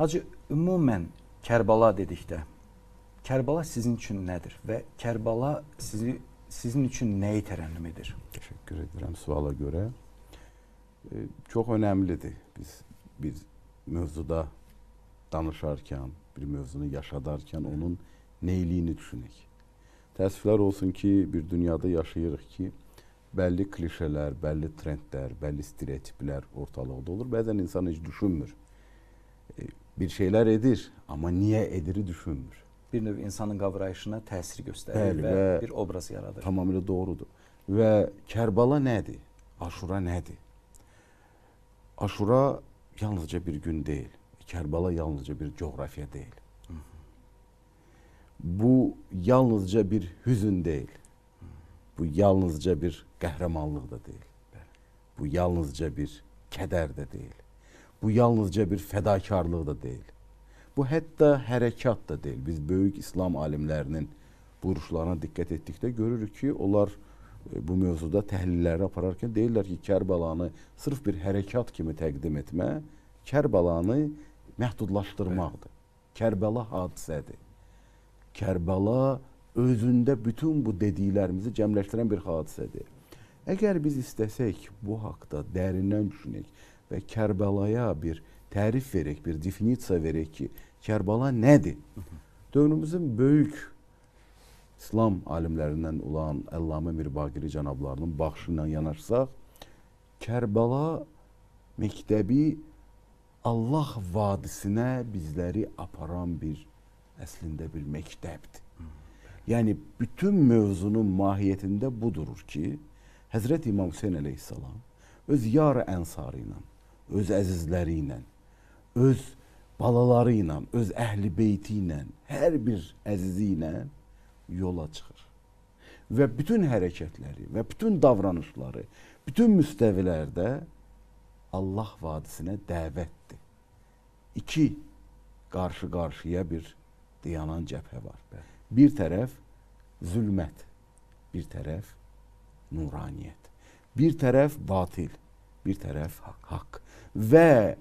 Hacı, ümumən Kərbala dedikdə, Kərbala sizin üçün nədir və Kərbala sizi sizin üçün nəyi tərənnüm edir? Təşəkkür edirəm suala görə. E, çox önəmlidir. Biz bir mövzuda danışarkən, bir mövzunu yaşadarkən onun neyliyini düşünək. Təəssüflər olsun ki, bir dünyada yaşayırıq ki, bəlli klişələr, bəlli trendlər, bəlli stereotiplər ortalıqda olur. Bəzən insan heç düşünmür bir şeyler edir ama niye ediri düşünmür. Bir növ insanın qavrayışına təsir göstərir Bəli, və, və bir obraz yaradır. Tamamilə doğrudur. Və Kərbala nədir? Aşura nədir? Aşura yalnızca bir gün deyil. Kərbala yalnızca bir coğrafiya deyil. Hı -hı. Bu yalnızca bir hüzün deyil. Hı Bu yalnızca bir qəhrəmanlıq da deyil. Bəli. Bu yalnızca bir kədər də deyil bu yalnızca bir fədakarlıq da deyil. Bu hətta hərəkat da deyil. Biz böyük İslam alimlərinin vuruşlarına diqqət etdikdə görürük ki, onlar e, bu mövzuda təhlilləri apararkən deyirlər ki, Kərbalanı sırf bir hərəkat kimi təqdim etmə, Kərbalanı məhdudlaşdırmaqdır. Kərbəla hadisədir. Kərbəla özündə bütün bu dediklərimizi cəmləşdirən bir hadisədir. Əgər biz istəsək bu haqda dərindən düşünək və Kərbəlaya bir tərif verək, bir definisiya verək ki, Kərbala nədir? Dövrümüzün böyük İslam alimlərindən olan Əllamə Mirbaqiri cənablarının baxışı ilə yanaşsaq, Kərbala məktəbi Allah vadisinə bizləri aparan bir əslində bir məktəbdir. Yəni bütün mövzunun mahiyyətində bu durur ki, Həzrət İmam Hüseyn əleyhissalam öz yar ənsarı ilə öz əzizləri ilə, öz balaları ilə, öz əhli beyti ilə, hər bir əzizi ilə yola çıxır. Və bütün hərəkətləri və bütün davranışları, bütün müstəvilərdə Allah vadisinə dəvətdir. İki qarşı-qarşıya bir dayanan cəbhə var. Bir tərəf zülmət, bir tərəf nuraniyyət. Bir tərəf batil, bir tərəf haqq. haqq. Və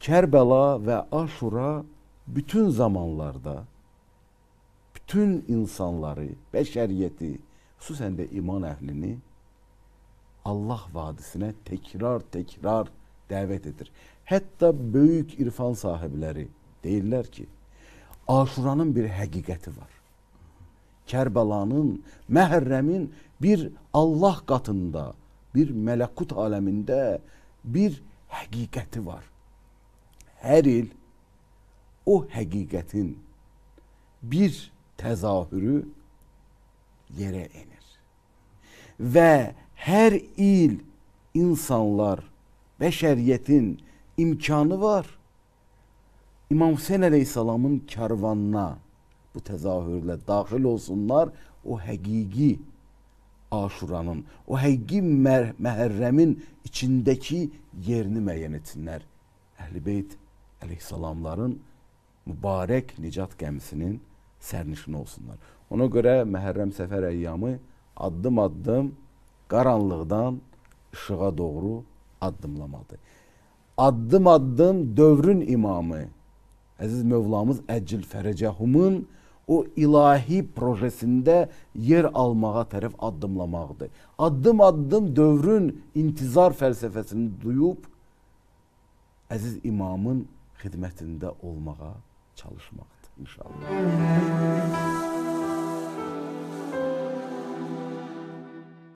Kərbəla və Aşura bütün zamanlarda bütün insanları, bəşəriyyəti, xüsusən də iman əhlini Allah vadisinə təkrar-təkrar dəvət edir. Hətta böyük irfan sahibləri deyirlər ki, Aşuranın bir həqiqəti var. Kərbəlanın, Məhərrəmin bir Allah qatında, bir mələkut aləmində, bir həqiqəti var. Hər il o həqiqətin bir təzahürü yerə enir. Və hər il insanlar, bəşəriyyətin imkanı var. İmam Hüseyin əleyhissalamın karvanına bu təzahürlə daxil olsunlar, o həqiqi Aşuranın, o həqiqi məhərrəmin içindəki yerini müəyyən etsinlər. Əhl-i Beyt əleyhissalamların mübarək nicat gəmisinin sərnişini olsunlar. Ona görə Məhərrəm Səfər əyyamı addım-addım qaranlıqdan işığa doğru addımlamadı. Addım-addım dövrün imamı, əziz Mövlamız Əcil Fərəcəhumun o ilahi projesində yer almağa tərəf addımlamaqdır. Addım-addım dövrün intizar fəlsəfəsini duyub əziz imamın xidmətində olmağa çalışmaqdır inşallah.